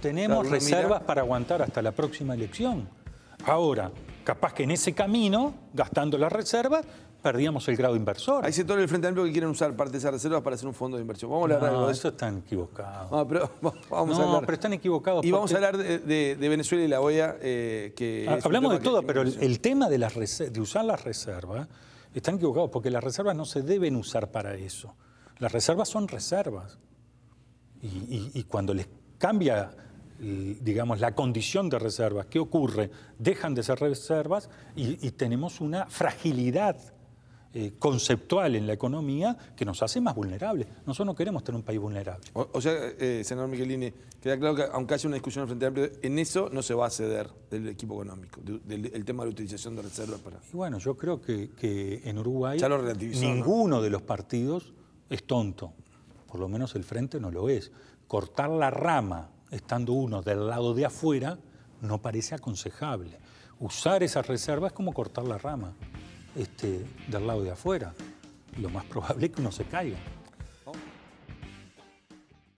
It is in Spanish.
Tenemos reservas para aguantar hasta la próxima elección. Ahora, capaz que en ese camino, gastando las reservas, perdíamos el grado inversor. Hay sectores del Frente Amplio que quieren usar parte de esas reservas para hacer un fondo de inversión. Vamos a hablar de eso. están equivocados. Ah, no, pero, pero están equivocados. Y vamos a hablar de, Venezuela y la OEA. Eh, que ah, hablamos de todo, pero el, tema de, las de usar las reservas, están equivocados porque las reservas no se deben usar para eso. Las reservas son reservas. Y, y cuando les cambia digamos, la condición de reservas. ¿Qué ocurre? Dejan de ser reservas y, tenemos una fragilidad eh, conceptual en la economía que nos hace más vulnerables. Nosotros no queremos tener un país vulnerable. O, sea, eh, señor senador Michelini, queda claro que aunque haya una discusión frente amplio, en eso no se va a ceder del equipo económico, del el tema de la utilización de reservas para... Y bueno, yo creo que, en Uruguay ninguno de los partidos es tonto por lo menos el frente no lo es. Cortar la rama estando uno del lado de afuera no parece aconsejable. Usar esas reservas es como cortar la rama este, del lado de afuera. Lo más probable es que uno se caiga.